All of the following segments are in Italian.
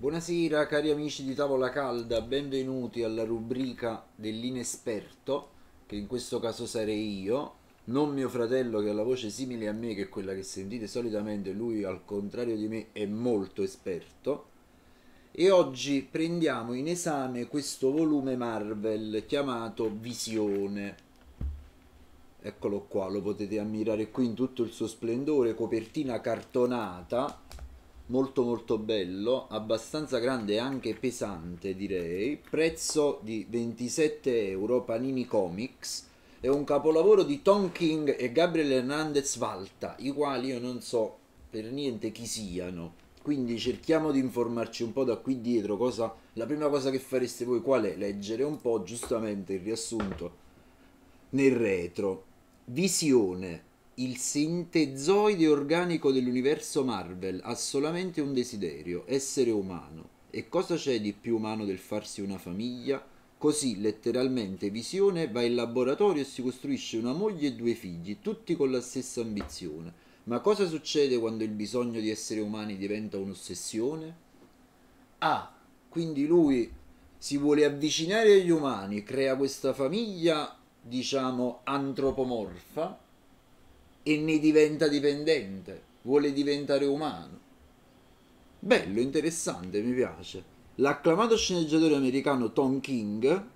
Buonasera cari amici di Tavola Calda, benvenuti alla rubrica dell'inesperto, che in questo caso sarei io, non mio fratello che ha la voce simile a me, che è quella che sentite solitamente, lui al contrario di me è molto esperto. E oggi prendiamo in esame questo volume Marvel chiamato Visione. Eccolo qua, lo potete ammirare qui in tutto il suo splendore, copertina cartonata, molto molto bello, abbastanza grande e anche pesante direi, prezzo di 27 euro Panini Comics, è un capolavoro di Tom King e Gabriel Hernandez Valta, i quali io non so per niente chi siano. Quindi cerchiamo di informarci un po' da qui dietro, cosa, la prima cosa che fareste voi qual è? Leggere un po' giustamente il riassunto nel retro. Visione, il sintezoide organico dell'universo Marvel ha solamente un desiderio, essere umano. E cosa c'è di più umano del farsi una famiglia? Così, letteralmente, Visione va in laboratorio e si costruisce una moglie e due figli, tutti con la stessa ambizione. Ma cosa succede quando il bisogno di essere umani diventa un'ossessione? Ah, quindi lui si vuole avvicinare agli umani, crea questa famiglia, diciamo, antropomorfa e ne diventa dipendente, vuole diventare umano. Bello, interessante, mi piace. L'acclamato sceneggiatore americano Tom King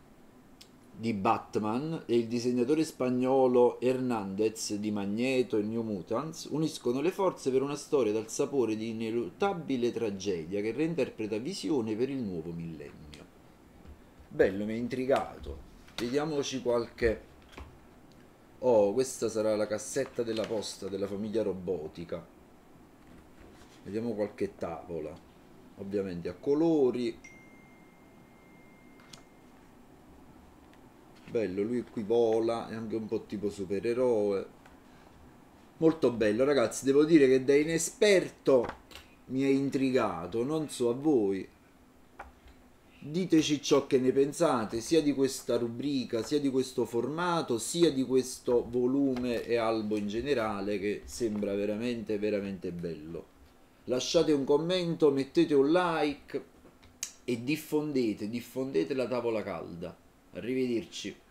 di Batman e il disegnatore spagnolo Hernandez di Magneto e New Mutants uniscono le forze per una storia dal sapore di ineluttabile tragedia che reinterpreta visione per il nuovo millennio. Bello, mi ha intrigato. Vediamoci qualche Oh, questa sarà la cassetta della posta della famiglia robotica. Vediamo qualche tavola. Ovviamente a colori. Bello, lui qui vola, è anche un po' tipo supereroe. Molto bello, ragazzi, devo dire che da inesperto mi ha intrigato, non so a voi diteci ciò che ne pensate sia di questa rubrica, sia di questo formato, sia di questo volume e albo in generale che sembra veramente veramente bello. Lasciate un commento, mettete un like e diffondete, diffondete la tavola calda. Arrivederci.